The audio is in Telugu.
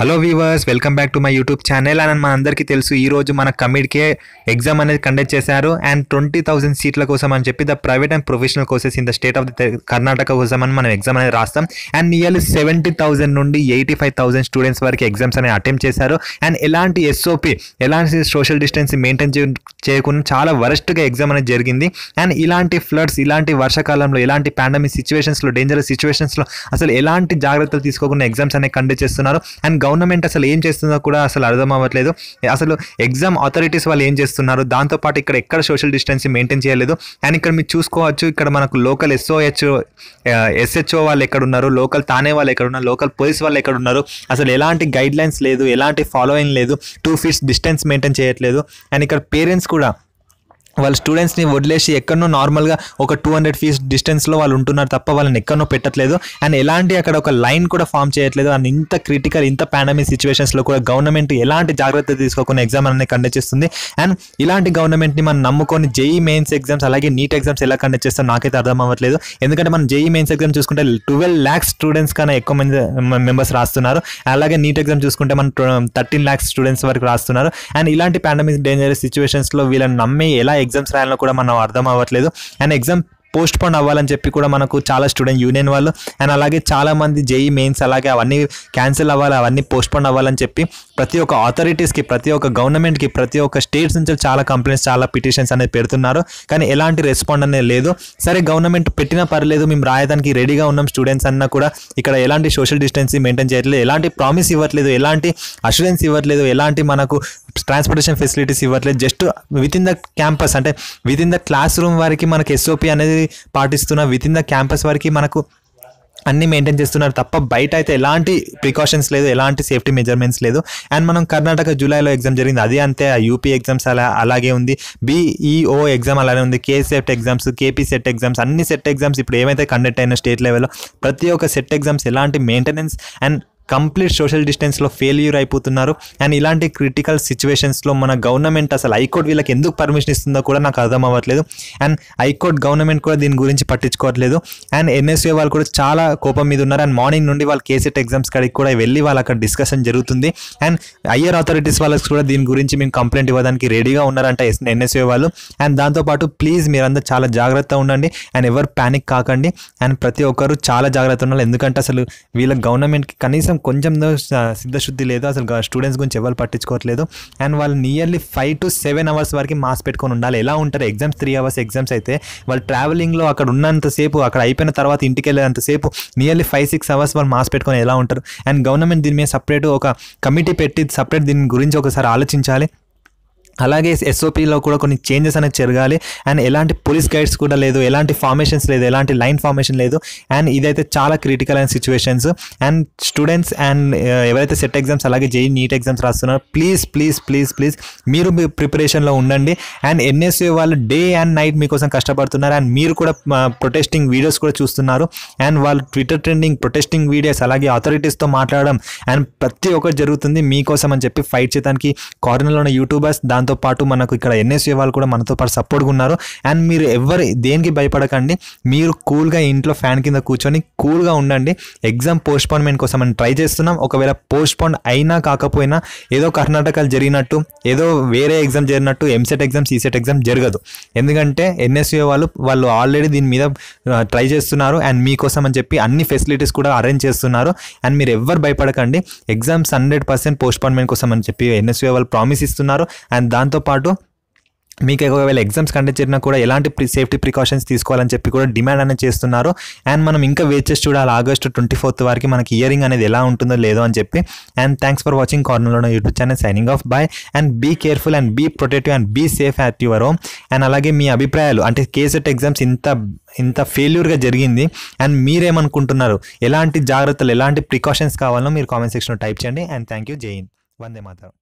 hello viewers welcome back to my YouTube channel అని మన అందరికీ తెలుసు ఈ రోజు మన కమిడికే ఎగ్జామ్ అనేది కండక్ట్ చేశారు అండ్ ట్వంటీ థౌసండ్ సీట్ల కోసం అని చెప్పి the private and professional courses in the state of the Karnataka కోసం అని మనం ఎగ్జామ్ అనేది రాస్తాం అండ్ నియర్లీ సెవెంటీ థౌసండ్ నుండి ఎయిటీ ఫైవ్ థౌసండ్ స్టూడెంట్స్ వరకు ఎగ్జామ్స్ అనేవి అటెంప్ట్ చేశారు అండ్ ఎలాంటి ఎస్ఓపి ఎలాంటి సోషల్ డిస్టెన్స్ మెయింటైన్ చేయకుండా చాలా వరస్ట్గా ఎగ్జామ్ అనేది జరిగింది అండ్ ఇలాంటి ఫ్లడ్స్ ఇలాంటి వర్షాకాలంలో ఇలాంటి పాండమిక్ సిచ్యువేషన్స్లో డేంజరస్ సిచ్యువేషన్స్లో అసలు ఎలాంటి జాగ్రత్తలు తీసుకోకుండా ఎగ్జామ్స్ అనేవి కండక్ట్ చేస్తున్నారు అండ్ గవర్నమెంట్ అసలు ఏం చేస్తుందో కూడా అసలు అర్థం అవ్వట్లేదు అసలు ఎగ్జామ్ అథారిటీస్ వాళ్ళు ఏం చేస్తున్నారు దాంతోపాటు ఇక్కడ ఎక్కడ సోషల్ డిస్టెన్సింగ్ మెయింటైన్ చేయలేదు అండ్ ఇక్కడ మీరు చూసుకోవచ్చు ఇక్కడ మనకు లోకల్ ఎస్ఓహెచ్ ఎస్హెచ్ఓ వాళ్ళు ఎక్కడ ఉన్నారు లోకల్ తానే వాళ్ళు ఎక్కడ ఉన్నారు లోకల్ పోలీస్ వాళ్ళు ఎక్కడ ఉన్నారు అసలు ఎలాంటి గైడ్ లైన్స్ లేదు ఎలాంటి ఫాలోయింగ్ లేదు టూ ఫీట్స్ డిస్టెన్స్ మెయింటైన్ చేయట్లేదు అండ్ ఇక్కడ పేరెంట్స్ కూడా వాళ్ళ స్టూడెంట్స్ని వదిలేసి ఎక్కడో నార్మల్గా ఒక టూ హండ్రెడ్ ఫీస్ డిస్టెన్స్లో వాళ్ళు ఉంటున్నారు తప్ప వాళ్ళని ఎక్కడో పెట్టట్లేదు అండ్ ఎలాంటి అక్కడ ఒక లైన్ కూడా ఫామ్ చేయట్లేదు అండ్ ఇంత క్రిటికల్ ఇంత పాండమిక్ సిచ్యువేషన్స్లో కూడా గవర్నమెంట్ ఎలాంటి జాగ్రత్త తీసుకోకుండా ఎగ్జామ్ అనేది కండక్ట్ చేస్తుంది అండ్ ఇలాంటి గవర్నమెంట్ని మనం నమ్ముకొని జేఈ మెయిన్స్ ఎగ్జామ్స్ అలాగే నీట్ ఎగ్జామ్స్ ఎలా కండక్ట్ చేస్తాం నాకైతే అర్థం అవ్వట్లేదు ఎందుకంటే మనం జేఈ మెయిన్స్ ఎగ్జామ్ చూసుకుంటే ట్వెల్వ్ ల్యాక్స్ స్టూడెంట్స్ కన్నా ఎక్కువ మంది మెంబర్స్ రాస్తున్నారు అలాగే నీట్ ఎగ్జామ్ చూసుకుంటే మనం థర్టీన్ ల్యాక్స్ స్టూడెంట్స్ వరకు రాస్తున్నారు అండ్ ఇలాంటి పాండమిక్ డేంజరస్ సిచ్యువేషన్స్లో వీళ్ళని నమ్మి ఎలా ఎగ్జామ్స్ రాయాలని కూడా మనం అర్థం అవ్వట్లేదు అండ్ ఎగ్జామ్ పోస్ట్ పోన్ అవ్వాలని చెప్పి కూడా మనకు చాలా స్టూడెంట్ యూనియన్ వాళ్ళు అండ్ అలాగే చాలామంది జేఈ మెయిన్స్ అలాగే అవన్నీ క్యాన్సిల్ అవ్వాలి అవన్నీ పోస్ట్ పోన్ అవ్వాలని చెప్పి ప్రతి ఒక్క అథారిటీస్కి ప్రతి ఒక్క గవర్నమెంట్కి ప్రతి ఒక్క స్టేట్స్ నుంచి చాలా కంప్లైంట్స్ చాలా పిటిషన్స్ అనేది పెడుతున్నారు కానీ ఎలాంటి రెస్పాండ్ అనేది లేదు సరే గవర్నమెంట్ పెట్టినా పర్లేదు మేము రాయడానికి రెడీగా ఉన్నాం స్టూడెంట్స్ అన్నా కూడా ఇక్కడ ఎలాంటి సోషల్ డిస్టెన్సింగ్ మెయింటైన్ చేయట్లేదు ఎలాంటి ప్రామిస్ ఇవ్వట్లేదు ఎలాంటి అష్యూరెన్స్ ఇవ్వట్లేదు ఎలాంటి మనకు ట్రాన్స్పోర్టేషన్ ఫెసిలిటీస్ ఇవ్వట్లేదు just within the campus అంటే within the classroom వారికి మనకు ఎస్ఓపి అనేది పాటిస్తున్న విత్ ఇన్ ద క్యాంపస్ వారికి మనకు అన్ని మెయింటైన్ చేస్తున్నారు తప్ప బయట అయితే ఎలాంటి ప్రికాషన్స్ లేదు ఎలాంటి సేఫ్టీ మెజర్మెంట్స్ లేదు అండ్ మనం కర్ణాటక జూలైలో ఎగ్జామ్ జరిగింది అదే అంతే యూపీ ఎగ్జామ్స్ అలా అలాగే ఉంది బీఈఓ ఎగ్జామ్ e అలానే ఉంది KCET exams KP CET exams అన్ని సెట్ ఎగ్జామ్స్ ఇప్పుడు ఏమైతే కండక్ట్ అయిన స్టేట్ లెవెల్లో ప్రతి ఒక్క సెట్ ఎగ్జామ్స్ ఎలాంటి మెయింటెనెన్స్ అండ్ కంప్లీట్ సోషల్ డిస్టెన్స్లో ఫెయిల్యూర్ అయిపోతున్నారు అండ్ ఇలాంటి క్రిటికల్ సిచ్యువేషన్స్లో మన గవర్నమెంట్ అసలు హైకోర్టు వీళ్ళకి ఎందుకు పర్మిషన్ ఇస్తుందో కూడా నాకు అర్థం అవ్వట్లేదు అండ్ హైకోర్టు గవర్నమెంట్ కూడా దీని గురించి పట్టించుకోవట్లేదు అండ్ ఎన్ఎస్ఏ వాళ్ళు కూడా చాలా కోపం మీద ఉన్నారు అండ్ మార్నింగ్ నుండి వాళ్ళు కేసెట్ ఎగ్జామ్స్ కాడికి కూడా వెళ్ళి వాళ్ళు అక్కడ డిస్కషన్ జరుగుతుంది అండ్ హయ్యర్ అథారిటీస్ వాళ్ళకి కూడా దీని గురించి మేము కంప్లైంట్ ఇవ్వడానికి రెడీగా ఉన్నారంట ఎన్ఎస్ఏ వాళ్ళు అండ్ దాంతోపాటు ప్లీజ్ మీరందరూ చాలా జాగ్రత్త ఉండండి అండ్ ఎవరు ప్యానిక్ కాకండి అండ్ ప్రతి ఒక్కరు చాలా జాగ్రత్త ఉండాలి ఎందుకంటే అసలు వీళ్ళ గవర్నమెంట్కి కనీసం కొంచెం సిద్ధశుద్ధి లేదు అసలు స్టూడెంట్స్ గురించి ఎవరు పట్టించుకోవట్లేదు అండ్ వాళ్ళు nearly five to seven hours వరకు మాస్ పెట్టుకొని ఉండాలి ఎలా ఉంటారు ఎగ్జామ్స్ త్రీ అవర్స్ ఎగ్జామ్స్ అయితే వాళ్ళు ట్రావెలింగ్లో అక్కడ ఉన్నంతసేపు అక్కడ అయిపోయిన తర్వాత ఇంటికి వెళ్ళేంతసేపు నియర్లీ ఫైవ్ సిక్స్ అవర్స్ వాళ్ళు మాస్ పెట్టుకొని ఎలా ఉంటారు అండ్ గవర్నమెంట్ దీని మీద సపరేట్ ఒక కమిటీ పెట్టి సపరేట్ దీని గురించి ఒకసారి ఆలోచించాలి అలాగే ఎస్ఓపిలో కూడా కొన్ని చేంజెస్ అనేది జరగాలి అండ్ ఎలాంటి పోలీస్ గైడ్స్ కూడా లేదు ఎలాంటి ఫార్మేషన్స్ లేదు ఎలాంటి లైన్ ఫార్మేషన్ లేదు అండ్ ఇదైతే చాలా క్రిటికల్ అయిన సిచ్యువేషన్స్ అండ్ స్టూడెంట్స్ అండ్ ఎవరైతే సెట్ ఎగ్జామ్స్ అలాగే జేఈ నీట్ ఎగ్జామ్స్ రాస్తున్నారో ప్లీజ్ ప్లీజ్ ప్లీజ్ ప్లీజ్ మీరు మీ ప్రిపరేషన్లో ఉండండి అండ్ ఎన్ఎస్ఏ వాళ్ళు డే అండ్ నైట్ మీకోసం కష్టపడుతున్నారు అండ్ మీరు కూడా ప్రొటెస్టింగ్ uh, వీడియోస్ కూడా చూస్తున్నారు అండ్ వాళ్ళు ట్విట్టర్ ట్రెండింగ్ ప్రొటెస్టింగ్ వీడియోస్ అలాగే అథారిటీస్తో మాట్లాడడం అండ్ ప్రతి ఒక్కటి జరుగుతుంది మీకోసం అని చెప్పి ఫైట్ చేయడానికి కార్నర్లో ఉన్న యూట్యూబర్స్ దాంతో దాంతో పాటు మనకు ఇక్కడ ఎన్ఎస్ఏ వాళ్ళు కూడా మనతో పాటు సపోర్ట్గా ఉన్నారు అండ్ మీరు ఎవరు దేనికి భయపడకండి మీరు కూల్గా ఇంట్లో ఫ్యాన్ కింద కూర్చొని కూల్గా ఉండండి ఎగ్జామ్ పోస్ట్పోన్మెంట్ కోసం మనం ట్రై చేస్తున్నాం ఒకవేళ పోస్ట్పోన్ అయినా కాకపోయినా ఏదో కర్ణాటకలు జరిగినట్టు ఏదో వేరే ఎగ్జామ్ జరిగినట్టు ఎంసెట్ ఎగ్జామ్ సీసెట్ ఎగ్జామ్ జరగదు ఎందుకంటే ఎన్ఎస్ఏ వాళ్ళు వాళ్ళు ఆల్రెడీ దీని మీద ట్రై చేస్తున్నారు అండ్ మీకోసం అని చెప్పి అన్ని ఫెసిలిటీస్ కూడా అరేంజ్ చేస్తున్నారు అండ్ మీరు ఎవ్వరు భయపడకండి ఎగ్జామ్స్ హండ్రెడ్ పర్సెంట్ పోస్ట్పోన్మెంట్ కోసం అని చెప్పి ఎన్ఎస్ఏ వాళ్ళు ప్రామిస్ ఇస్తున్నారు అండ్ దాంతోపాటు మీకు ఒకవేళ ఎగ్జామ్స్ కండక్ట్ చేసినా కూడా ఎలాంటి ప్రి సేఫ్టీ ప్రికాషన్స్ తీసుకోవాలని చెప్పి కూడా డిమాండ్ అనేది చేస్తున్నారు అండ్ మనం ఇంకా వెయిట్ చేసి చూడాలి ఆగస్ట్ ట్వంటీ ఫోర్త్ వరకు మనకి ఇయరింగ్ అనేది ఎలా ఉంటుందో లేదో అని చెప్పి అండ్ థ్యాంక్స్ ఫర్ వాచింగ్ కార్నర్లో YouTube channel signing off bye and be careful and be protective and be safe at your home and అలాగే మీ అభిప్రాయాలు అంటే కేసెట్ ఎగ్జామ్స్ ఇంత ఇంత ఫెయిల్యూర్గా జరిగింది అండ్ మీరేమనుకుంటున్నారు ఎలాంటి జాగ్రత్తలు ఎలాంటి ప్రికాషన్స్ కావాలో మీరు కామెంట్ సెక్షన్లో టైప్ చేయండి అండ్ థ్యాంక్ యూ జైన్ వందే మాతరం